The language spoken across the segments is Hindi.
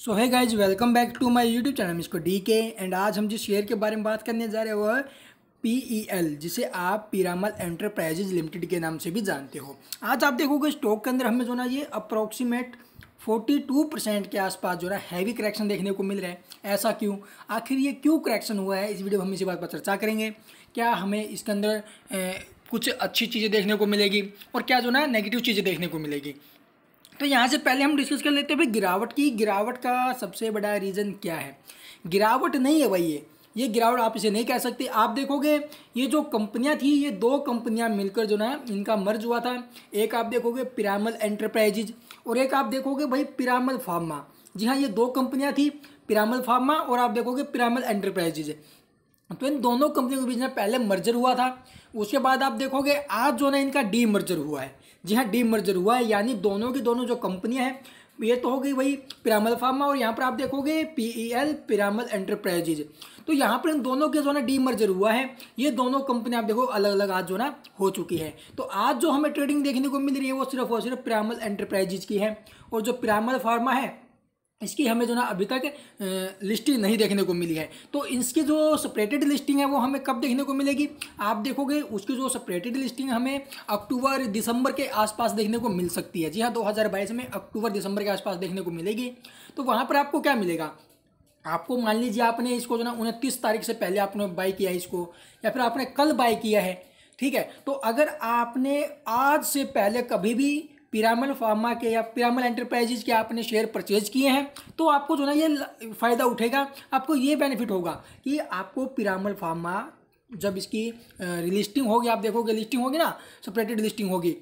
so hi guys welcome back to my YouTube channel इसको डी के एंड आज हम जिस शेयर के बारे में बात करने जा रहे हैं वो है पी ई एल जिसे आप पीरामल एंटरप्राइजेज लिमिटेड के नाम से भी जानते हो आज आप देखोगे स्टॉक के अंदर हमें जो ना ये अप्रोक्सीमेट 42 परसेंट के आसपास जो ना हैवी करेक्शन देखने को मिल रहा है ऐसा क्यों आखिर ये क्यों करेक्शन हुआ है इस वीडियो में हम इसी बात पर चर्चा करेंगे क्या हमें इसके अंदर ए, कुछ अच्छी चीज़ें देखने को मिलेगी और क्या जो ना नेगेटिव चीज़ें देखने को मिलेगी तो यहाँ से पहले हम डिस्कस कर लेते हैं भाई गिरावट की गिरावट का सबसे बड़ा रीज़न क्या है गिरावट नहीं है भाई ये ये गिरावट आप इसे नहीं कह सकते आप देखोगे ये जो कंपनियाँ थी ये दो कंपनियाँ मिलकर जो ना इनका मर्ज हुआ था एक आप देखोगे पिरामल एंटरप्राइजेज और एक आप देखोगे भाई पिरामल फार्मा जी हाँ ये दो कंपनियाँ थी पिरामल फार्मा और आप देखोगे पिरामल एंटरप्राइजेज तो इन दोनों कंपनियों के बीच में पहले मर्जर हुआ था उसके बाद आप देखोगे आज जो ना इनका डी मर्जर हुआ है जी हाँ डी मर्जर हुआ है यानी दोनों की दोनों जो कंपनियां हैं ये तो हो गई वही पिरामल फार्मा और यहाँ पर आप देखोगे P E L Piramal enterprises तो यहाँ पर इन दोनों के जो ना डी मर्जर हुआ है ये दोनों कंपनी आप देखो अलग अलग आज जो ना हो चुकी है तो आज जो हमें ट्रेडिंग देखने को मिल रही है वो सिर्फ और सिर्फ पिरामल एंटरप्राइजेज की है और जो पिरामल फार्मा है इसकी हमें जो ना अभी तक लिस्टिंग नहीं देखने को मिली है तो इसकी जो सेपरेटेड लिस्टिंग है वो हमें कब देखने को मिलेगी आप देखोगे उसकी जो सेपरेटेड लिस्टिंग हमें अक्टूबर दिसंबर के आसपास देखने को मिल सकती है जी हाँ 2022 में अक्टूबर दिसंबर के आसपास देखने को मिलेगी तो वहाँ पर आपको क्या मिलेगा आपको मान लीजिए आपने इसको जो ना उनतीस तारीख से पहले आपने बाई किया इसको या फिर आपने कल बाई किया है ठीक है तो अगर आपने आज से पहले कभी भी पिरामल फार्मा के या पिरामल एंटरप्राइजेज के आपने शेयर परचेज किए हैं तो आपको जो ना ये फ़ायदा उठेगा आपको ये बेनिफिट होगा कि आपको पिरामल फार्मा जब इसकी लिस्टिंग होगी आप देखोगे लिस्टिंग होगी ना सेपरेटेड लिस्टिंग होगी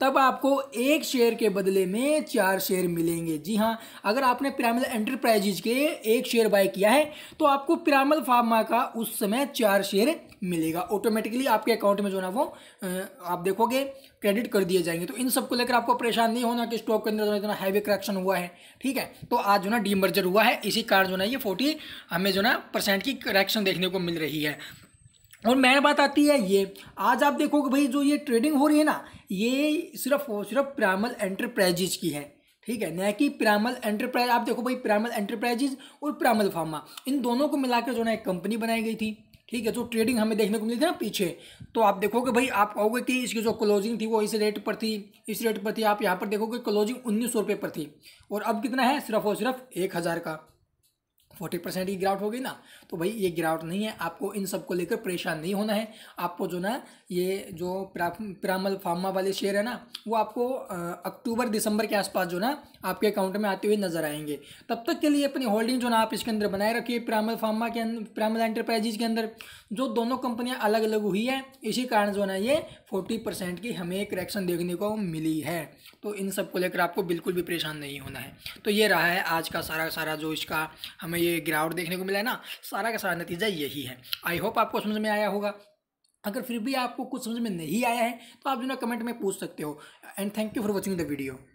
तब आपको एक शेयर के बदले में चार शेयर मिलेंगे जी हाँ अगर आपने पिरामल एंटरप्राइजेज के एक शेयर बाय किया है तो आपको पिरामल फार्मा का उस समय चार शेयर मिलेगा ऑटोमेटिकली आपके अकाउंट में जो ना वो आप देखोगे क्रेडिट कर दिए जाएंगे तो इन सब को लेकर आपको परेशान नहीं होना कि स्टॉक के अंदर जो इतना हैवी करेक्शन हुआ है ठीक है तो आज जो ना डीमर्जर हुआ है इसी कारण जो ना ये फोर्टी हमें जो ना परसेंट की करेक्शन देखने को मिल रही है और मेन बात आती है ये आज आप देखोगे भाई जो ये ट्रेडिंग हो रही है ना ये सिर्फ और सिर्फ प्रामल एंटरप्राइजेज की है ठीक है न कि प्रामल एंटरप्राइज आप देखो भाई प्रामल एंटरप्राइजेज और प्रामल फार्मा इन दोनों को मिलाकर जो ना एक कंपनी बनाई गई थी ठीक है जो ट्रेडिंग हमें देखने को मिली थी ना पीछे तो आप देखोगे भाई आप कहोगे कि इसकी जो क्लोजिंग थी वो इस रेट पर थी इस रेट पर थी आप यहाँ पर देखोगे क्लोजिंग उन्नीस सौ रुपये पर थी और अब कितना है सिर्फ और सिर्फ एक हज़ार का फोर्टी परसेंट की गिरावट होगी ना तो भाई ये गिरावट नहीं है आपको इन सबको लेकर परेशान नहीं होना है आपको जो ना ये जो पिरामल फार्मा वाले शेयर है ना वो आपको अक्टूबर दिसंबर के आसपास जो ना आपके अकाउंट में आते हुए नजर आएंगे तब तक के लिए अपनी होल्डिंग जो ना आप इसके अंदर बनाए रखिए पिरामल फार्मा के अंदर पिरामल एंटरप्राइजेज के अंदर जो दोनों कंपनियाँ अलग अलग हुई है इसी कारण जो ना ये फोर्टी परसेंट की हमें करेक्शन देखने को मिली है तो इन सबको लेकर आपको बिल्कुल भी परेशान नहीं होना है तो ये रहा है आज का सारा सारा जो इसका हमें ये गिरावट देखने को मिला है ना सारा का सारा नतीजा यही है आई होप आपको समझ में आया होगा अगर फिर भी आपको कुछ समझ में नहीं आया है तो आप जो ना कमेंट में पूछ सकते हो and thank you for watching the video